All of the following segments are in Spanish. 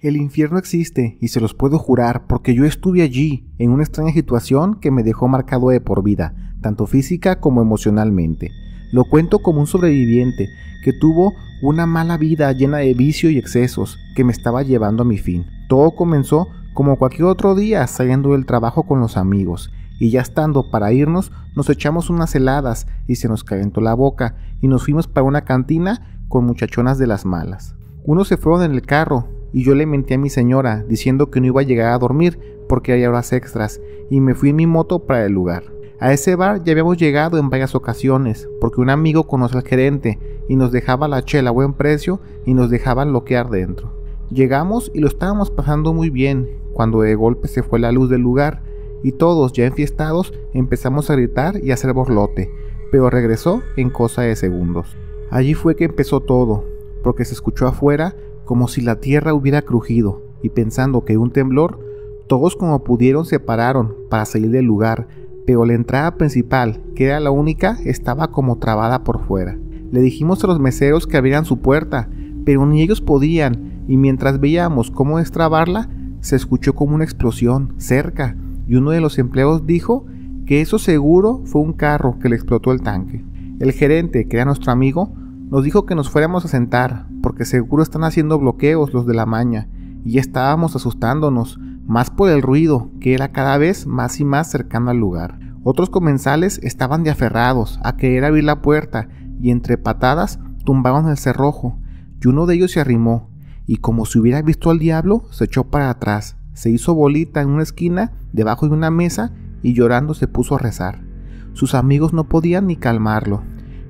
El infierno existe y se los puedo jurar porque yo estuve allí en una extraña situación que me dejó marcado de por vida, tanto física como emocionalmente. Lo cuento como un sobreviviente que tuvo una mala vida llena de vicio y excesos que me estaba llevando a mi fin. Todo comenzó como cualquier otro día saliendo del trabajo con los amigos y ya estando para irnos nos echamos unas heladas y se nos calentó la boca y nos fuimos para una cantina con muchachonas de las malas. Unos se fueron en el carro y yo le mentí a mi señora diciendo que no iba a llegar a dormir porque hay horas extras y me fui en mi moto para el lugar. A ese bar ya habíamos llegado en varias ocasiones porque un amigo conoce al gerente y nos dejaba la chela a buen precio y nos dejaban loquear dentro. Llegamos y lo estábamos pasando muy bien cuando de golpe se fue la luz del lugar y todos ya enfiestados empezamos a gritar y hacer borlote, pero regresó en cosa de segundos. Allí fue que empezó todo, porque se escuchó afuera como si la tierra hubiera crujido, y pensando que un temblor, todos como pudieron se pararon para salir del lugar, pero la entrada principal, que era la única, estaba como trabada por fuera. Le dijimos a los meseros que abrieran su puerta, pero ni ellos podían, y mientras veíamos cómo destrabarla, se escuchó como una explosión cerca, y uno de los empleados dijo que eso seguro fue un carro que le explotó el tanque. El gerente, que era nuestro amigo, nos dijo que nos fuéramos a sentar, porque seguro están haciendo bloqueos los de la maña, y estábamos asustándonos, más por el ruido, que era cada vez más y más cercano al lugar. Otros comensales estaban de aferrados a querer abrir la puerta, y entre patadas tumbaron el cerrojo, y uno de ellos se arrimó, y como si hubiera visto al diablo, se echó para atrás, se hizo bolita en una esquina, debajo de una mesa, y llorando se puso a rezar. Sus amigos no podían ni calmarlo.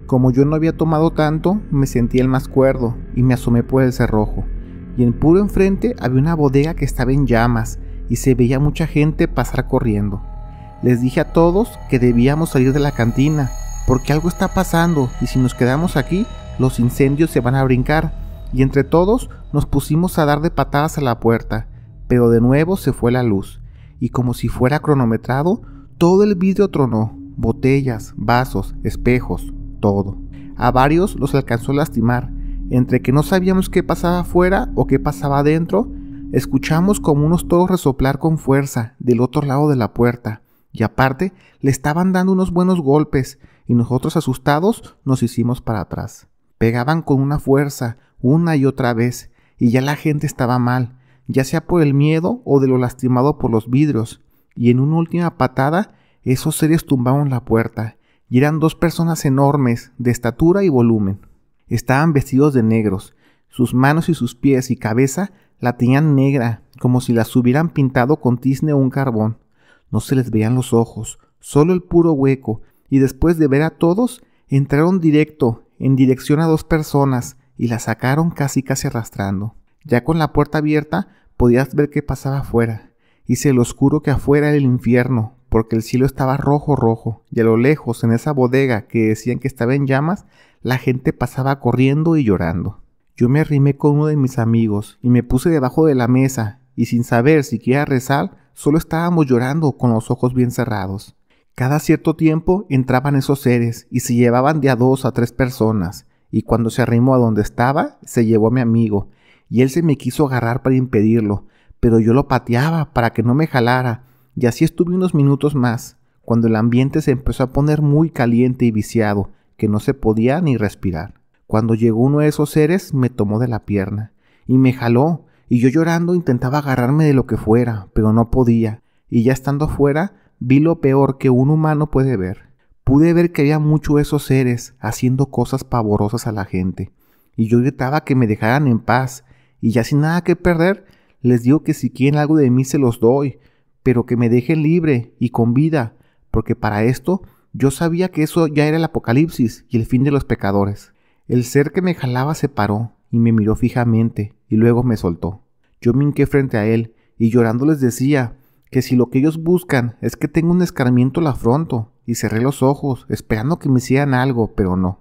Como yo no había tomado tanto, me sentí el más cuerdo y me asomé por el cerrojo. Y en puro enfrente había una bodega que estaba en llamas y se veía mucha gente pasar corriendo. Les dije a todos que debíamos salir de la cantina porque algo está pasando y si nos quedamos aquí, los incendios se van a brincar. Y entre todos nos pusimos a dar de patadas a la puerta, pero de nuevo se fue la luz y como si fuera cronometrado, todo el vidrio tronó, botellas, vasos, espejos, todo. A varios los alcanzó a lastimar, entre que no sabíamos qué pasaba afuera o qué pasaba adentro, escuchamos como unos toros resoplar con fuerza del otro lado de la puerta, y aparte le estaban dando unos buenos golpes, y nosotros asustados nos hicimos para atrás. Pegaban con una fuerza, una y otra vez, y ya la gente estaba mal, ya sea por el miedo o de lo lastimado por los vidrios, y en una última patada esos seres tumbaron la puerta, y eran dos personas enormes, de estatura y volumen. Estaban vestidos de negros, sus manos y sus pies y cabeza la tenían negra, como si las hubieran pintado con tizne o un carbón. No se les veían los ojos, solo el puro hueco, y después de ver a todos, entraron directo, en dirección a dos personas, y la sacaron casi casi arrastrando. Ya con la puerta abierta podías ver qué pasaba afuera, y se lo oscuro que afuera era el infierno, porque el cielo estaba rojo, rojo, y a lo lejos, en esa bodega que decían que estaba en llamas, la gente pasaba corriendo y llorando. Yo me arrimé con uno de mis amigos y me puse debajo de la mesa, y sin saber siquiera rezar, solo estábamos llorando con los ojos bien cerrados. Cada cierto tiempo entraban esos seres y se llevaban de a dos a tres personas, y cuando se arrimó a donde estaba, se llevó a mi amigo, y él se me quiso agarrar para impedirlo, pero yo lo pateaba para que no me jalara, y así estuve unos minutos más, cuando el ambiente se empezó a poner muy caliente y viciado, que no se podía ni respirar. Cuando llegó uno de esos seres, me tomó de la pierna y me jaló, y yo llorando intentaba agarrarme de lo que fuera, pero no podía, y ya estando afuera, vi lo peor que un humano puede ver. Pude ver que había muchos esos seres haciendo cosas pavorosas a la gente, y yo gritaba que me dejaran en paz, y ya sin nada que perder, les digo que si quieren algo de mí se los doy, pero que me dejen libre y con vida, porque para esto yo sabía que eso ya era el apocalipsis y el fin de los pecadores. El ser que me jalaba se paró y me miró fijamente, y luego me soltó. Yo me hinqué frente a él, y llorando les decía que si lo que ellos buscan es que tenga un escarmiento la afronto, y cerré los ojos, esperando que me hicieran algo, pero no.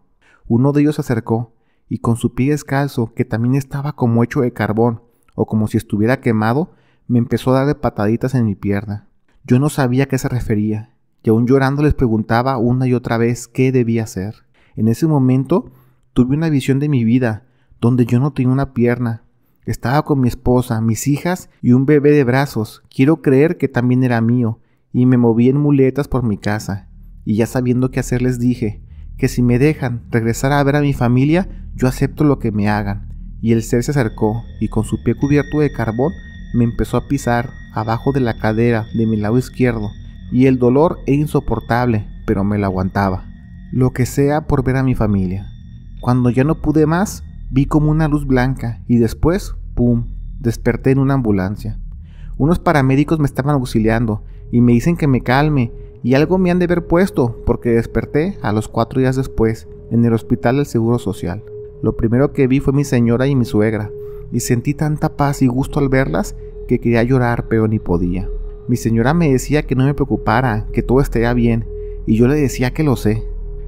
Uno de ellos se acercó, y con su pie descalzo, que también estaba como hecho de carbón, o como si estuviera quemado, me empezó a dar de pataditas en mi pierna. Yo no sabía a qué se refería, y aún llorando les preguntaba una y otra vez qué debía hacer. En ese momento tuve una visión de mi vida, donde yo no tenía una pierna. Estaba con mi esposa, mis hijas y un bebé de brazos. Quiero creer que también era mío, y me moví en muletas por mi casa. Y ya sabiendo qué hacer les dije, que si me dejan regresar a ver a mi familia, yo acepto lo que me hagan. Y el ser se acercó, y con su pie cubierto de carbón, me empezó a pisar abajo de la cadera de mi lado izquierdo y el dolor era insoportable, pero me lo aguantaba. Lo que sea por ver a mi familia. Cuando ya no pude más, vi como una luz blanca y después, ¡pum!, desperté en una ambulancia. Unos paramédicos me estaban auxiliando y me dicen que me calme y algo me han de haber puesto porque desperté a los cuatro días después en el hospital del Seguro Social. Lo primero que vi fue mi señora y mi suegra, y sentí tanta paz y gusto al verlas que quería llorar pero ni podía. Mi señora me decía que no me preocupara, que todo estaría bien, y yo le decía que lo sé.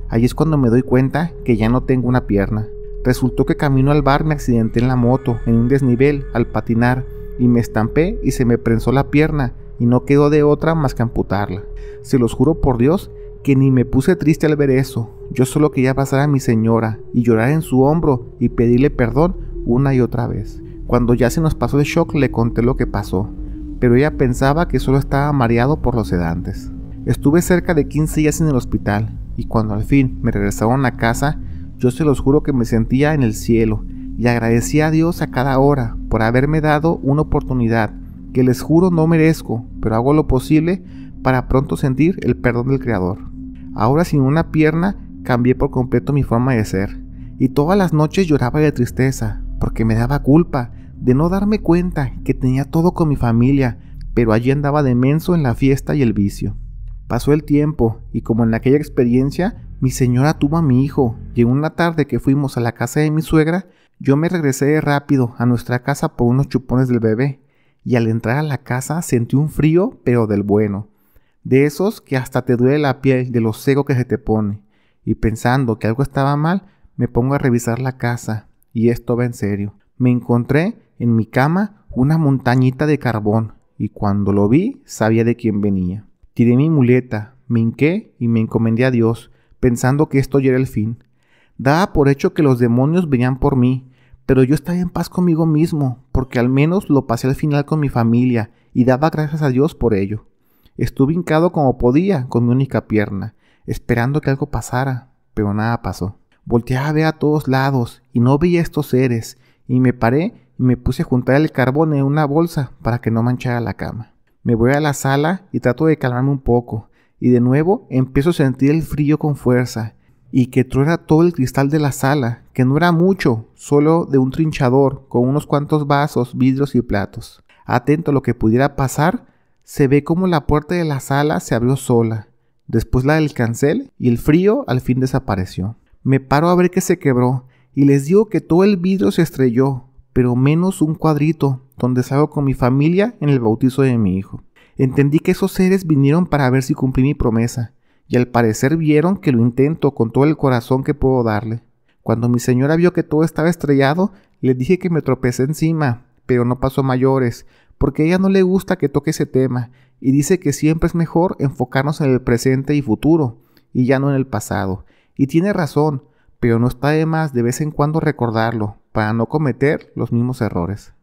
Ahí es cuando me doy cuenta que ya no tengo una pierna. Resultó que camino al bar me accidenté en la moto, en un desnivel, al patinar, y me estampé y se me prensó la pierna, y no quedó de otra más que amputarla. Se los juro por Dios que ni me puse triste al ver eso. Yo solo quería pasar a mi señora y llorar en su hombro y pedirle perdón una y otra vez. Cuando ya se nos pasó el shock le conté lo que pasó, pero ella pensaba que solo estaba mareado por los sedantes. Estuve cerca de 15 días en el hospital y cuando al fin me regresaron a casa, yo se los juro que me sentía en el cielo y agradecía a Dios a cada hora por haberme dado una oportunidad que les juro no merezco, pero hago lo posible para pronto sentir el perdón del Creador. Ahora sin una pierna cambié por completo mi forma de ser y todas las noches lloraba de tristeza, porque me daba culpa de no darme cuenta que tenía todo con mi familia, pero allí andaba de en la fiesta y el vicio. Pasó el tiempo y como en aquella experiencia, mi señora tuvo a mi hijo y en una tarde que fuimos a la casa de mi suegra, yo me regresé rápido a nuestra casa por unos chupones del bebé y al entrar a la casa sentí un frío pero del bueno, de esos que hasta te duele la piel de lo cegos que se te pone. Y pensando que algo estaba mal, me pongo a revisar la casa y esto va en serio. Me encontré en mi cama una montañita de carbón y cuando lo vi sabía de quién venía. Tiré mi muleta, me hinqué y me encomendé a Dios, pensando que esto ya era el fin. Daba por hecho que los demonios venían por mí, pero yo estaba en paz conmigo mismo, porque al menos lo pasé al final con mi familia y daba gracias a Dios por ello. Estuve hincado como podía con mi única pierna, esperando que algo pasara, pero nada pasó. Volteaba a ver a todos lados y no veía estos seres, y me paré y me puse a juntar el carbón en una bolsa para que no manchara la cama. Me voy a la sala y trato de calmarme un poco, y de nuevo empiezo a sentir el frío con fuerza, y que truera todo el cristal de la sala, que no era mucho, solo de un trinchador, con unos cuantos vasos, vidrios y platos. Atento a lo que pudiera pasar, se ve como la puerta de la sala se abrió sola, después la del cancel y el frío al fin desapareció. Me paro a ver que se quebró y les digo que todo el vidrio se estrelló, pero menos un cuadrito donde salgo con mi familia en el bautizo de mi hijo. Entendí que esos seres vinieron para ver si cumplí mi promesa, y al parecer vieron que lo intento con todo el corazón que puedo darle. Cuando mi señora vio que todo estaba estrellado, le dije que me tropecé encima, pero no pasó mayores, porque a ella no le gusta que toque ese tema, y dice que siempre es mejor enfocarnos en el presente y futuro, y ya no en el pasado, y tiene razón, pero no está de más de vez en cuando recordarlo, para no cometer los mismos errores.